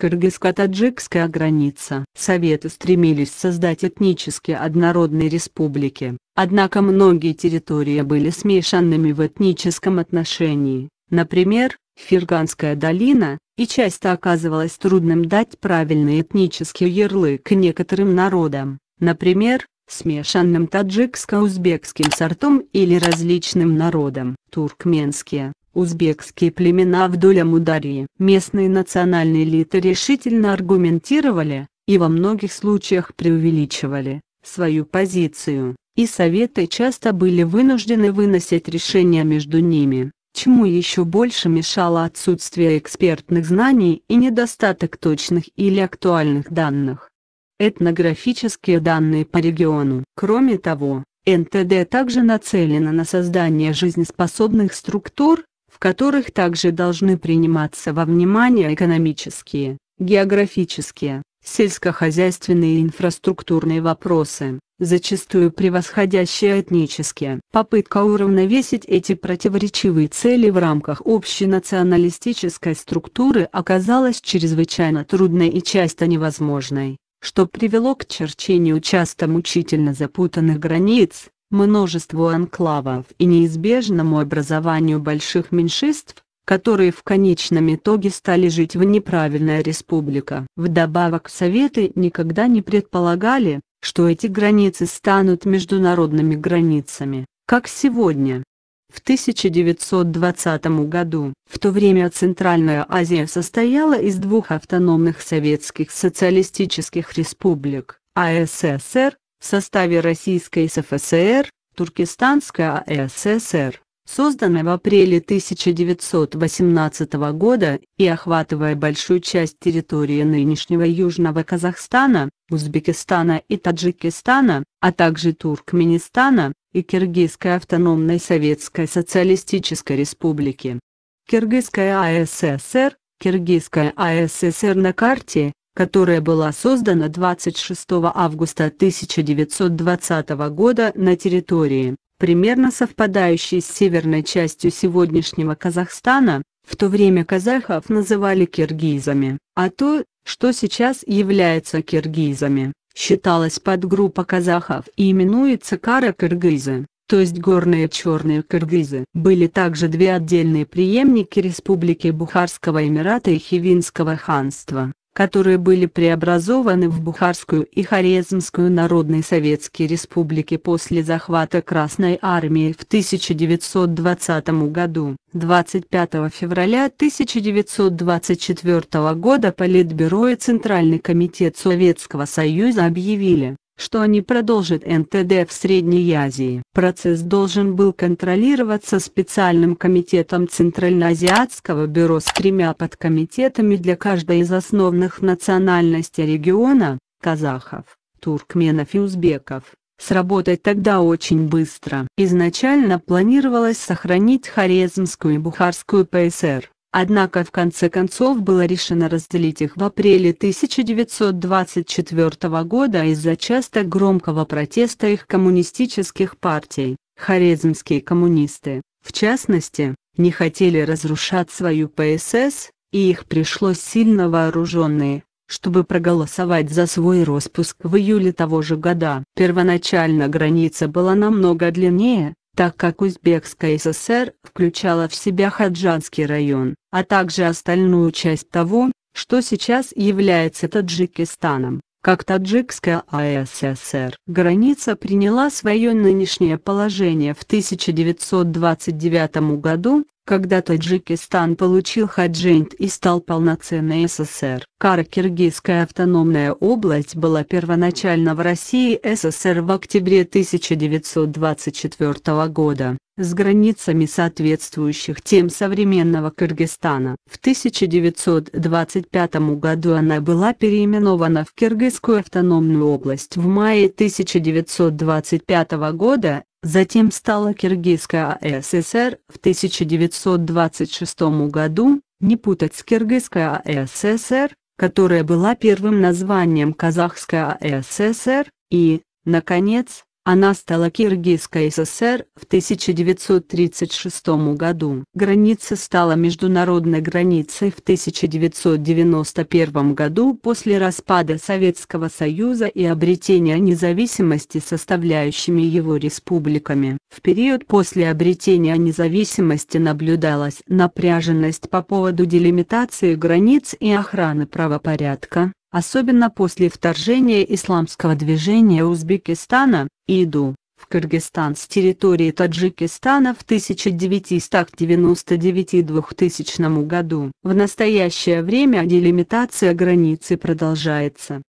Кыргызско-таджикская граница. Советы стремились создать этнически однородные республики, однако многие территории были смешанными в этническом отношении, например, Ферганская долина, и часто оказывалось трудным дать правильный этнический ярлык некоторым народам, например, смешанным таджикско-узбекским сортом или различным народам. Туркменские, Узбекские племена вдоль Амударии. Местные национальные элиты решительно аргументировали, и во многих случаях преувеличивали, свою позицию, и советы часто были вынуждены выносить решения между ними, чему еще больше мешало отсутствие экспертных знаний и недостаток точных или актуальных данных. Этнографические данные по региону. Кроме того, НТД также нацелена на создание жизнеспособных структур, которых также должны приниматься во внимание экономические, географические, сельскохозяйственные и инфраструктурные вопросы, зачастую превосходящие этнические. Попытка уравновесить эти противоречивые цели в рамках общенационалистической структуры оказалась чрезвычайно трудной и часто невозможной, что привело к черчению часто мучительно запутанных границ, множеству анклавов и неизбежному образованию больших меньшинств, которые в конечном итоге стали жить в неправильная республика. Вдобавок Советы никогда не предполагали, что эти границы станут международными границами, как сегодня. В 1920 году, в то время Центральная Азия состояла из двух автономных советских социалистических республик, АССР в составе Российской СФСР, Туркестанская АССР, созданная в апреле 1918 года и охватывая большую часть территории нынешнего Южного Казахстана, Узбекистана и Таджикистана, а также Туркменистана и Киргизской автономной Советской Социалистической Республики. Киргизская АССР, Киргизская АССР на карте, которая была создана 26 августа 1920 года на территории, примерно совпадающей с северной частью сегодняшнего Казахстана, в то время казахов называли киргизами, а то, что сейчас является киргизами, считалась подгруппа казахов и именуется кара-киргизы, то есть горные черные киргизы. Были также две отдельные преемники Республики Бухарского Эмирата и Хивинского ханства которые были преобразованы в Бухарскую и Хорезмскую народные советские республики после захвата Красной армии в 1920 году. 25 февраля 1924 года Политбюро и Центральный комитет Советского Союза объявили, что они продолжат НТД в Средней Азии. Процесс должен был контролироваться специальным комитетом Центральноазиатского бюро с тремя подкомитетами для каждой из основных национальностей региона – казахов, туркменов и узбеков сработать тогда очень быстро. Изначально планировалось сохранить Хорезмскую и Бухарскую ПСР, Однако в конце концов было решено разделить их в апреле 1924 года из-за часто громкого протеста их коммунистических партий. Хорезмские коммунисты, в частности, не хотели разрушать свою ПСС, и их пришлось сильно вооруженные, чтобы проголосовать за свой распуск в июле того же года. Первоначально граница была намного длиннее, так как Узбекская ССР включала в себя Хаджанский район, а также остальную часть того, что сейчас является Таджикистаном, как Таджикская АССР. Граница приняла свое нынешнее положение в 1929 году, когда Таджикистан получил Хаджент и стал полноценной СССР, Кара-Киргизская автономная область была первоначально в России СССР в октябре 1924 года, с границами соответствующих тем современного Кыргызстана. В 1925 году она была переименована в Киргизскую автономную область. В мае 1925 года Затем стала Киргизская АССР в 1926 году, не путать с Киргизской АССР, которая была первым названием Казахской АССР, и, наконец, она стала Киргизской ССР в 1936 году. Граница стала международной границей в 1991 году после распада Советского Союза и обретения независимости составляющими его республиками. В период после обретения независимости наблюдалась напряженность по поводу делимитации границ и охраны правопорядка, особенно после вторжения исламского движения Узбекистана, Иду, в Кыргызстан с территории Таджикистана в 1999-2000 году. В настоящее время делимитация границы продолжается.